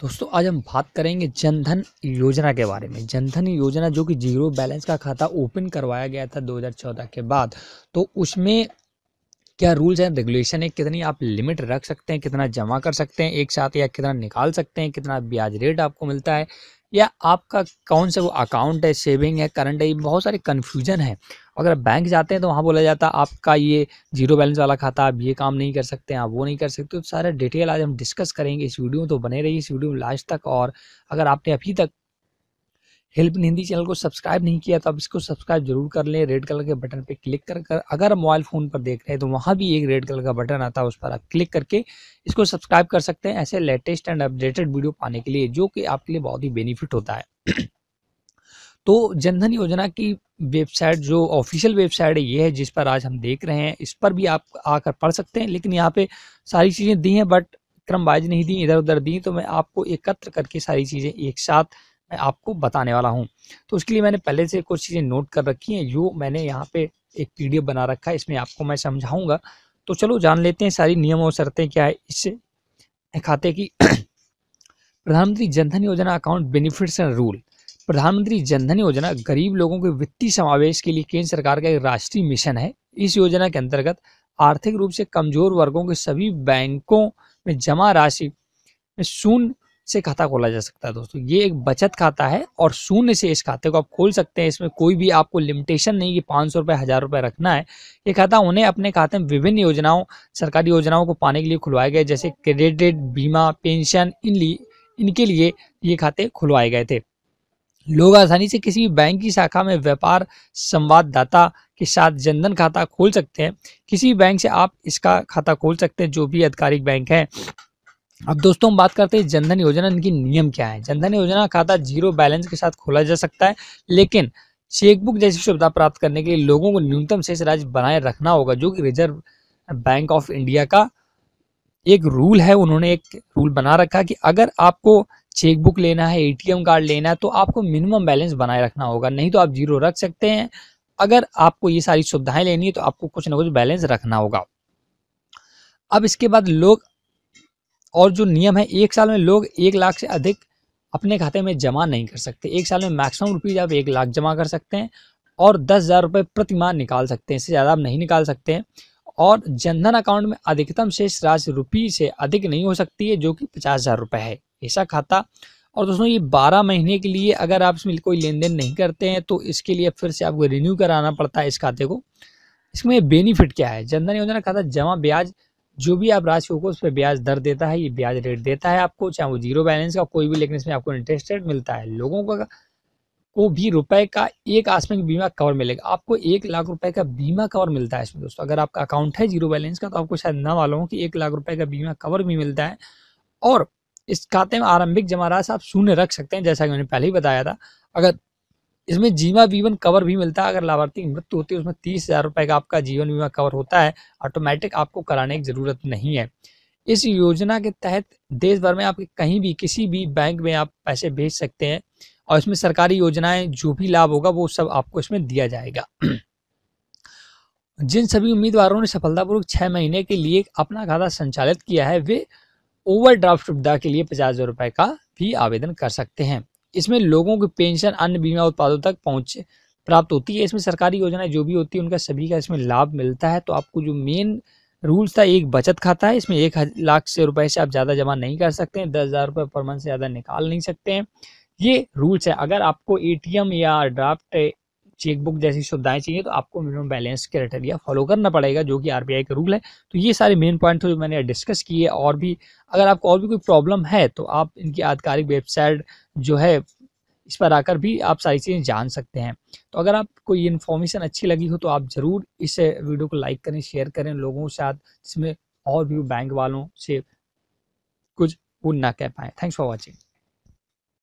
दोस्तों आज हम बात करेंगे जनधन योजना के बारे में जनधन योजना जो कि जीरो बैलेंस का खाता ओपन करवाया गया था 2014 के बाद तो उसमें क्या रूल्स एंड रेगुलेशन है कितनी आप लिमिट रख सकते हैं कितना जमा कर सकते हैं एक साथ या कितना निकाल सकते हैं कितना ब्याज रेट आपको मिलता है या आपका कौन सा वो अकाउंट है सेविंग है करंट है ये बहुत सारे कन्फ्यूजन है अगर बैंक जाते हैं तो वहाँ बोला जाता है आपका ये जीरो बैलेंस वाला खाता आप ये काम नहीं कर सकते आप वो नहीं कर सकते तो सारे डिटेल आज हम डिस्कस करेंगे इस वीडियो में तो बने रहिए इस वीडियो में लास्ट तक और अगर आपने अभी तक हेल्प हिंदी चैनल को सब्सक्राइब नहीं किया तो आप इसको सब्सक्राइब जरूर कर लें रेड कलर के बटन पर क्लिक कर कर अगर मोबाइल फ़ोन पर देख रहे हैं तो वहाँ भी एक रेड कलर का बटन आता है उस पर आप क्लिक करके इसको सब्सक्राइब कर सकते हैं ऐसे लेटेस्ट एंड अपडेटेड वीडियो पाने के लिए जो कि आपके लिए बहुत ही बेनिफिट होता है तो जनधन योजना की वेबसाइट जो ऑफिशियल वेबसाइट है ये है जिस पर आज हम देख रहे हैं इस पर भी आप आकर पढ़ सकते हैं लेकिन यहाँ पे सारी चीज़ें दी हैं बट क्रमवाइज नहीं दी इधर उधर दी तो मैं आपको एकत्र करके सारी चीज़ें एक साथ मैं आपको बताने वाला हूँ तो उसके लिए मैंने पहले से कुछ चीज़ें नोट कर रखी हैं जो मैंने यहाँ पे एक पीडीएफ बना रखा है इसमें आपको मैं समझाऊंगा तो चलो जान लेते हैं सारी नियम और शर्तें क्या है इस खाते की प्रधानमंत्री जनधन योजना अकाउंट बेनिफिट्स एंड रूल प्रधानमंत्री जनधन योजना गरीब लोगों के वित्तीय समावेश के लिए केंद्र सरकार का एक राष्ट्रीय मिशन है इस योजना के अंतर्गत आर्थिक रूप से कमजोर वर्गों के सभी बैंकों में जमा राशि में शून्य से खाता खोला जा सकता है दोस्तों ये एक बचत खाता है और शून्य से इस खाते को आप खोल सकते हैं इसमें कोई भी आपको लिमिटेशन नहीं कि पाँच सौ रुपये हज़ार रुपये रखना है ये खाता उन्हें अपने खाते में विभिन्न योजनाओं सरकारी योजनाओं को पाने के लिए खुलवाए गए जैसे क्रेडिट बीमा पेंशन इन इनके लिए ये खाते खुलवाए गए थे लोग आसानी से किसी भी बैंक की शाखा में व्यापार संवाददाता के साथ जनधन खाता खोल सकते हैं किसी बैंक से आप इसका खाता खोल सकते हैं जो भी आधिकारिक बैंक है अब दोस्तों हम बात करते हैं जनधन योजना इनकी नियम क्या है जनधन योजना खाता जीरो बैलेंस के साथ खोला जा सकता है लेकिन चेकबुक जैसी सुविधा प्राप्त करने के लिए लोगों को न्यूनतम शेष राज्य बनाए रखना होगा जो कि रिजर्व बैंक ऑफ इंडिया का एक रूल है उन्होंने एक रूल बना रखा कि अगर आपको चेकबुक लेना है एटीएम कार्ड लेना है तो आपको मिनिमम बैलेंस बनाए रखना होगा नहीं तो आप जीरो रख सकते हैं अगर आपको ये सारी सुविधाएं लेनी है तो आपको कुछ ना कुछ बैलेंस रखना होगा अब इसके बाद लोग और जो नियम है एक साल में लोग एक लाख से अधिक अपने खाते में जमा नहीं कर सकते एक साल में मैक्सिमम रुपीज़ आप एक लाख जमा कर सकते हैं और दस हज़ार रुपये प्रति माह निकाल सकते हैं इससे ज़्यादा आप नहीं निकाल सकते हैं और जनधन अकाउंट में अधिकतम शेष राशि रुपी से अधिक नहीं हो सकती है जो कि पचास हज़ार रुपये है ऐसा खाता और दोस्तों ये बारह महीने के लिए अगर आप इसमें कोई लेन देन नहीं करते हैं तो इसके लिए फिर से आपको रिन्यू कराना पड़ता है इस खाते को इसमें बेनिफिट क्या है जनधन योजना खाता जमा ब्याज जो भी आप राशि होगा उस पर ब्याज दर देता है ये ब्याज रेट देता है आपको चाहे वो जीरो बैलेंस का कोई भी लेकिन इसमें आपको इंटरेस्ट रेट मिलता है लोगों का को भी रुपए का एक आकस्मिक बीमा कवर मिलेगा आपको एक लाख रुपए का बीमा कवर मिलता है इसमें दोस्तों अगर आपका अकाउंट है जीरो बैलेंस का तो आपको शायद ना मालूम हो कि एक लाख रुपए का बीमा कवर भी मिलता है और इस खाते में आरंभिक जमा राशि आप शून्य रख सकते हैं जैसा कि मैंने पहले ही बताया था अगर इसमें जीवा बीवन कवर भी मिलता है अगर लाभार्थी की मृत्यु होती है उसमें तीस हजार रुपए का आपका जीवन बीमा कवर होता है ऑटोमेटिक आपको कराने की जरूरत नहीं है इस योजना के तहत देश भर में आप कहीं भी किसी भी बैंक में आप पैसे भेज सकते हैं और इसमें सरकारी योजनाएं जो भी लाभ होगा वो सब आपको इसमें दिया जाएगा जिन सभी उम्मीदवारों ने सफलतापूर्वक छह महीने के लिए अपना खाता संचालित किया है वे ओवरड्राफ्ट सुविधा के लिए पचास हज़ार रुपए का भी आवेदन कर सकते हैं इसमें लोगों की पेंशन अन्य बीमा उत्पादों तक पहुँच प्राप्त होती है इसमें सरकारी योजनाएं जो भी होती है उनका सभी का इसमें लाभ मिलता है तो आपको जो मेन रूल्स था एक बचत खाता है इसमें एक लाख से रुपए से आप ज़्यादा जमा नहीं कर सकते हैं दस हज़ार रुपये पर मंथ से ज़्यादा निकाल नहीं सकते हैं ये रूल्स है अगर आपको एटीएम या ड्राफ्ट चेकबुक जैसी सुविधाएं चाहिए तो आपको मिनिमम बैलेंस क्राइटेरिया फॉलो करना पड़ेगा जो कि आर का रूल है तो ये सारे मेन पॉइंट जो मैंने डिस्कस किए और भी अगर आपको और भी कोई प्रॉब्लम है तो आप इनकी आधिकारिक वेबसाइट जो है इस पर आकर भी आप सारी चीज़ें जान सकते हैं तो अगर आपको ये इन्फॉर्मेशन अच्छी लगी हो तो आप ज़रूर इस वीडियो को लाइक करें शेयर करें लोगों के साथ जिसमें और भी बैंक वालों से कुछ वो ना कह पाएँ थैंक्स फॉर वॉचिंग